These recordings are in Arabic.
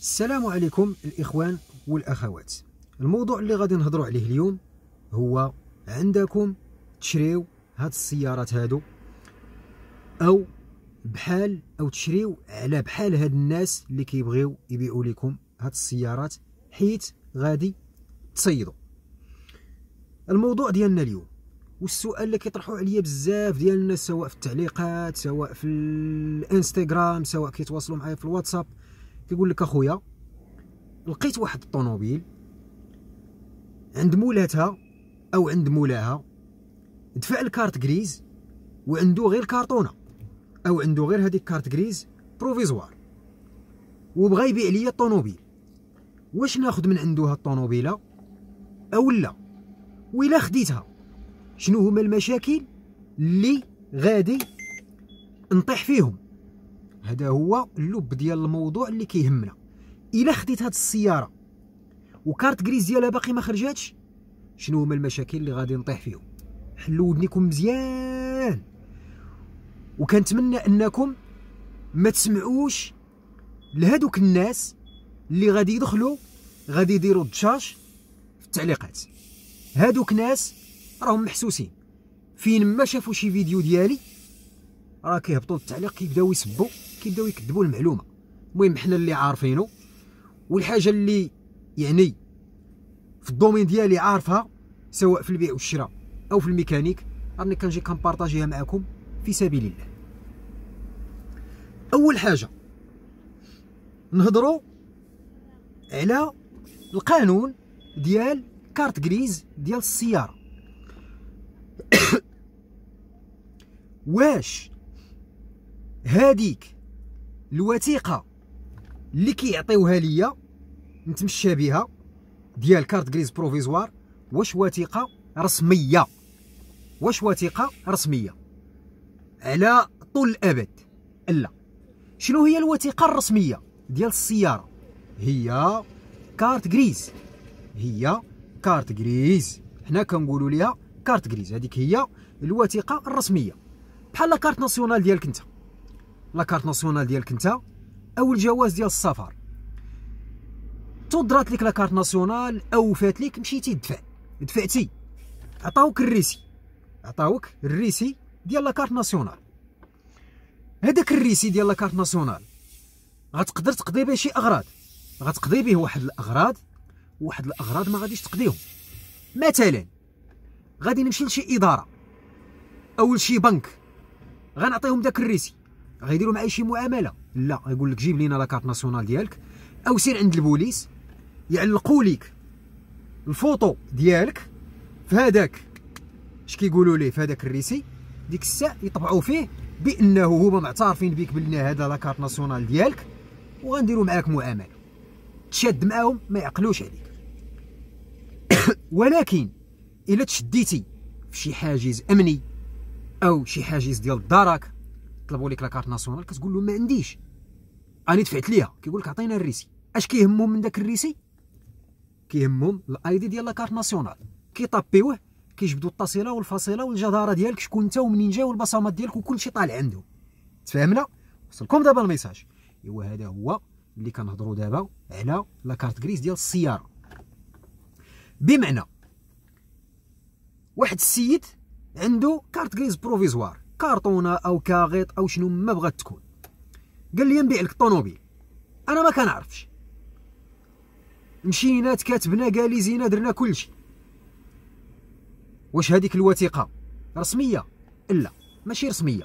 السلام عليكم الاخوان والاخوات الموضوع اللي غادي نهضروا عليه اليوم هو عندكم تشريو هاد السيارات هادو او بحال او تشريو على بحال هاد الناس اللي كيبغيو يبيعوا لكم هاد السيارات حيت غادي تصيدوا الموضوع ديالنا اليوم والسؤال اللي كيطرحوا عليا بزاف ديال الناس سواء في التعليقات سواء في الانستغرام سواء كيتواصلوا معايا في الواتساب كيقول لك اخويا لقيت واحد الطوموبيل عند مولاتها او عند مولاها دفع الكارت غريز وعندو غير كارطونه او عندو غير هذيك كارت غريز بروفيزوار وبغى يبيع ليا الطوموبيل واش ناخذ من عندو هاد الطوموبيله او لا ويلا خديتها شنو هما المشاكل اللي غادي نطيح فيهم هذا هو اللب ديال الموضوع اللي كيهمنا الا خديت هذه السياره وكارت غريز ديالها باقي ما خرجاتش شنو هما المشاكل اللي غادي نطيح فيهم حلوا ودنيكم مزيان وكنتمنى انكم ما تسمعوش لهذوك الناس اللي غادي يدخلوا غادي يديروا الدشاش في التعليقات هادوك ناس راهم محسوسين فين ما شافوا شي فيديو ديالي راه كيهبطوا التعليق كيبداو يسبوا كيبداو يكذبوا المعلومه المهم حنا اللي عارفينه والحاجه اللي يعني في الدومين ديالي عارفها سواء في البيع والشراء او في الميكانيك راني كنجي كنبارطاجيها معكم في سبيل الله اول حاجه نهضروا على القانون ديال كارت غريز ديال السياره واش هذيك الوثيقه اللي كيعطيوها ليا نتمشى بها ديال كارت غريز بروفيزوار واش وثيقه رسميه واش وثيقه رسميه على طول الابد الا شنو هي الوثيقه الرسميه ديال السياره هي كارت غريز هي كارت غريز حنا كنقولوا ليها كارت غريز هذيك هي الوثيقه الرسميه بحال لا كارت ناسيونال ديالك انت لاكارت ناسيونال ديالك انت او الجواز ديال السفر تضرات لك لاكارت ناسيونال او فات لك مشيتي دفع دفعتي عطاوك الريسي عطاوك الريسي ديال لاكارت ناسيونال هذاك الريسي ديال لاكارت ناسيونال غتقدر تقضي به شي اغراض غتقضي به واحد الاغراض واحد الاغراض ما غاديش تقضيهم مثلا غادي نمشي لشي اداره او لشي بنك غنعطيهم داك الريسي غيديروا معايا شي معامله لا يقول لك جيب لينا لاكارت ناسيونال ديالك او سير عند البوليس يعلقوا لك الفوطو ديالك في هذاك اش كيقولوا ليه في هذاك الريسي ديك الساعه يطبعوا فيه بانه هما معترفين بك بان هذا لاكارت ناسيونال ديالك وغنديروا معاك معامله تشاد معاهم ما يعقلوش عليك ولكن الا تشديتي في شي حاجز امني او شي حاجز ديال الدرك طلبوا لك لاكارت ناسيونال كتقول له ما عنديش انا دفعت ليها كيقول لك عطينا الريسي اش كيهمهم من داك الريسي كيهمهم الاي دي ديال لاكارت ناسيونال كيطابيوه كيجبدوا التصيله والفصيله والجداره ديالك شكون انت ومنين جاي والبصمات ديالك وكلشي طالع عندهم تفهمنا وصلكم دابا الميساج ايوا هذا هو اللي كنهضروا دابا على لاكارت غريز ديال السياره بمعنى واحد السيد عنده كارت غريز بروفيزوار كارطونه او كاغيط او شنو ما بغات تكون قال لي نبيع لك الطوموبيل انا ما كنعرفش مشينا تكاتبنا قال زينا درنا كلشي واش هذيك الوثيقه رسميه لا ماشي رسميه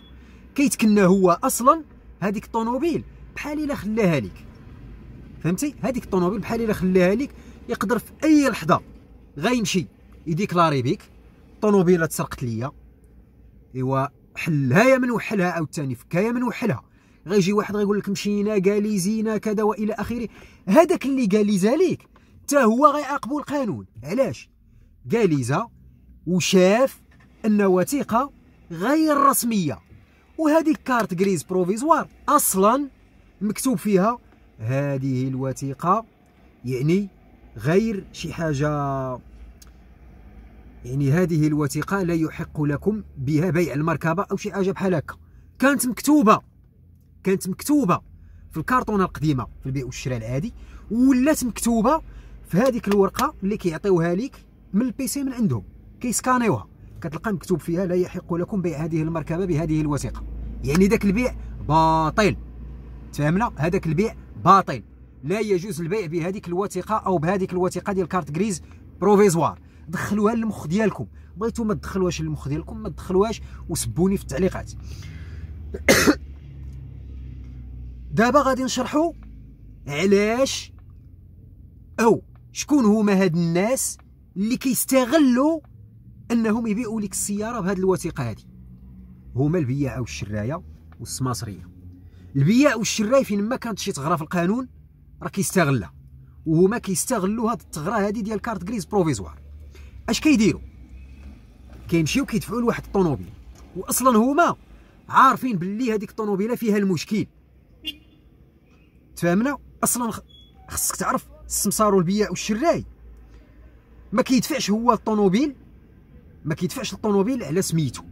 كيتكنى هو اصلا هذيك الطوموبيل بحال الا خلاها لك فهمتي هذيك الطوموبيل بحال الا خلاها لك يقدر في اي لحظه غيمشي يديكلاري بيك الطوموبيله تسرقت ليا ايوا حلها يا من وحلها عاوتاني فكا يا من وحلها غيجي واحد غيقول لك مشينا قاليزينا كذا والى اخره هذاك اللي قاليز عليك حتى هو غيعاقبو القانون علاش قاليزا وشاف ان وثيقه غير رسميه وهذه كارت غريز بروفيزوار اصلا مكتوب فيها هذه الوثيقه يعني غير شي حاجه يعني هذه الوثيقه لا يحق لكم بها بيع المركبه او شي حاجه بحال هكا كانت مكتوبه كانت مكتوبه في الكارتونة القديمه في البيع والشراء العادي ولات مكتوبه في هذيك الورقه اللي كيعطيوها لك من البيسي من عندهم كيسكانيوها كتلقى مكتوب فيها لا يحق لكم بيع هذه المركبه بهذه الوثيقه يعني ذاك البيع باطل تفهمنا هذاك البيع باطل لا يجوز البيع بهذيك الوثيقه او بهذيك الوثيقه ديال كارت غريز بروفيزوار دخلوها للمخ ديالكم بغيتو ما تدخلوهاش للمخ ديالكم ما تدخلوهاش وسبوني في التعليقات دابا غادي نشرحوا علاش او شكون هما هاد الناس اللي كيستغلوا انهم يبيعوا لك السياره بهذه الوثيقه هذه هما البياع والشرايه والسماصريه البياع والشراي فين ما كانت شي ثغره في القانون راه كيستغلها وهما كيستغلوا هاد الثغره هذه ديال كارت غريز بروفيزوار اش كيديروا كيمشيو كيدفعوا لواحد الطوموبيل واصلا هما عارفين باللي هذيك الطوموبيله فيها المشكل تفهمنا اصلا خصك تعرف السمسار والبياع والشراي ما كيدفعش هو الطوموبيل ما كيدفعش الطوموبيل على سميتو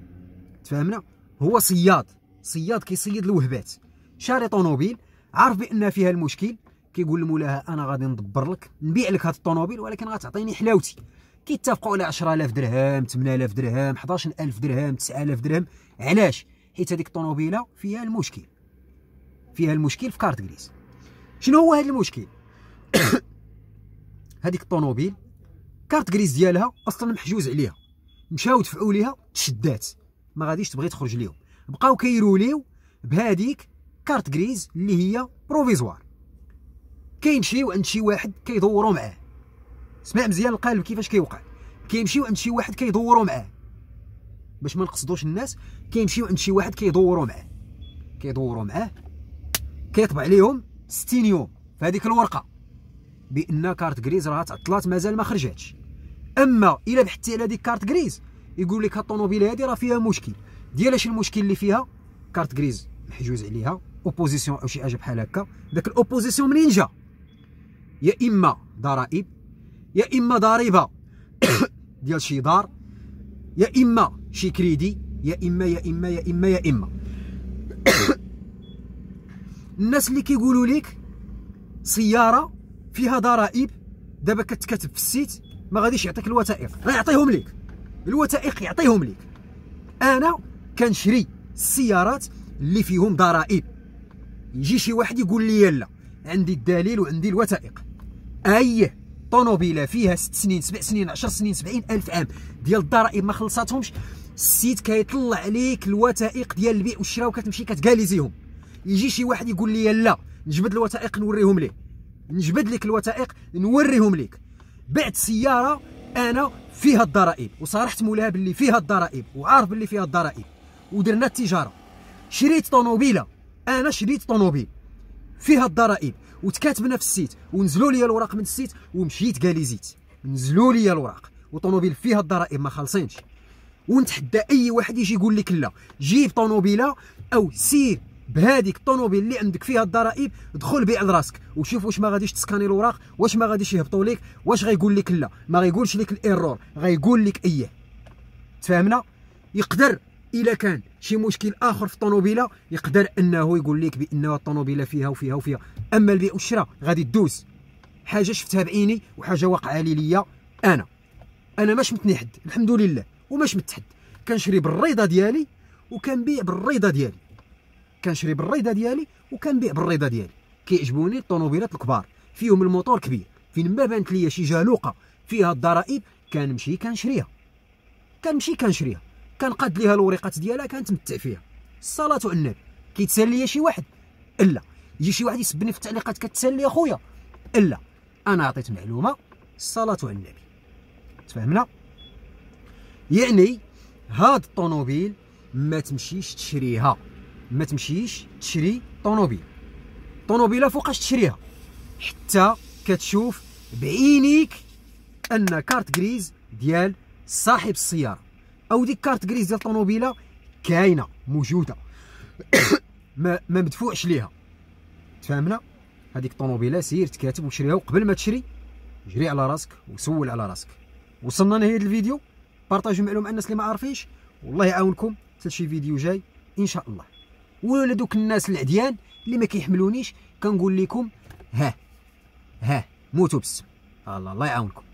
تفهمنا هو صياد صياد كيصيد الوهبات شاري طوموبيل عارف بان فيها المشكل كيقول لمولاها انا غادي ندبر لك نبيع لك هاد الطوموبيل ولكن غتعطيني حلاوتي كيتفقوا على 10000 درهم 8000 درهم 11000 درهم 9000 درهم علاش حيت هذيك الطوموبيله فيها المشكل فيها المشكل في كارت غريس شنو هو هذا المشكل هذيك الطوموبيل كارت غريس ديالها اصلا محجوز عليها مشاو دفعوا ليها تشدات ما غاديش تبغي تخرج ليهم بقاو كيروليو بهذيك كارت غريز اللي هي بروفيزوار كيمشيو عند شي واحد كيدوروا معاه اسمع مزيان القالب كيفاش كيوقع كيمشيو عند شي واحد كيدوروا معاه باش ما نقصدوش الناس كيمشيو عند شي واحد كيدوروا معاه كيدوروا معاه كيطبع عليهم 60 يوم في هذيك الورقه بان كارت غريز راه تعطلات مازال ما خرجاتش اما الا بحثتي على ديك كارت غريز يقول لك الطوموبيل هذه راه فيها مشكل ديال اش المشكل اللي فيها كارت غريز محجوز عليها اوبوزيسيون او شي حاجه بحال هكا داك الاوبوزيسيون منين جا يا اما ضرائب يا اما ضريبه ديال شي دار يا اما شي كريدي يا اما يا اما يا اما يا اما الناس اللي كيقولوا لك سياره فيها ضرائب دابا كتكتب في السيت ما غاديش يعطيك الوثائق راه يعطيهم لك الوثائق يعطيهم لك انا كنشري السيارات اللي فيهم ضرائب يجي شي واحد يقول لي لا عندي الدليل وعندي الوثائق اييه طونوبيله فيها ست سنين سبع سنين 10 سنين سبعين الف عام ديال الضرائب ما خلصاتهمش السيد كيطلع عليك الوثائق ديال البيع والشراء وكتمشي كتكاليزيهم يجي شي واحد يقول لي لا نجبد الوثائق نوريهم ليه نجبد لك الوثائق نوريهم لك بعت سياره انا فيها الضرائب وصرحت مولاها باللي فيها الضرائب وعارف باللي فيها الضرائب ودرنا التجاره شريت طونوبيلة انا شريت طونوبيل فيها الضرائب وتكاتبنا في السيت ونزلوا لي الوراق من السيت ومشيت كاليزيت نزلوا لي الوراق وطوموبيل فيها الضرائب ما خالصينش ونتحدى اي واحد يجي يقول لك لا جيب طوموبيله او سير بهذيك الطوموبيل اللي عندك فيها الضرائب دخل بيع لراسك وشوف واش ما غاديش تسكاني الوراق واش ما غاديش يهبطوا لك واش غيقول لك لا ما غيقولش لك الايرور غيقول لك اياه تفاهمنا يقدر الا كان شي مشكل اخر في الطوموبيله يقدر انه يقول لك بان الطوموبيله فيها وفيها وفيها اما البيع والشراء غادي تدوز حاجه شفتها بعيني وحاجه واقعه لي ليا انا انا ما شمتني حد الحمد لله وما شمت حد كنشري بالريضه ديالي وكنبيع بالريضه ديالي كنشري بالريضه ديالي وكنبيع بالريضه ديالي كيعجبوني الطوموبيلات الكبار فيهم الموتور كبير فين ما بانت ليا شي جالوقه فيها الضرائب كنمشي كنشريها كنمشي كنشريها قاد ليها الوريقات ديالها كنتمتع فيها الصلاه على النبي كيتسلي شي واحد الا يجي شي واحد يسبني في التعليقات كتسلي يا خويا الا انا عطيت معلومه الصلاه على النبي تفهمنا يعني هاد الطوموبيل ما تمشيش تشريها ما تمشيش تشري طوموبيل طوموبيله فوقاش تشريها حتى كتشوف بعينيك ان كارت غريز ديال صاحب السياره او ديك كارت كريز ديال الطوموبيله كاينه موجوده ما ما مدفوعش ليها تفهمنا هذيك الطوموبيله سير تكاتب وشريها وقبل ما تشري جري على راسك وسول على راسك وصلنا لنهايه الفيديو بارطاجيو معلوم الناس اللي ما عارفينش والله يعاونكم حتى شي فيديو جاي ان شاء الله ولا دوك الناس العديان اللي ما كيحملونيش كنقول لكم ها ها موتوا بالسم الله الله يعاونكم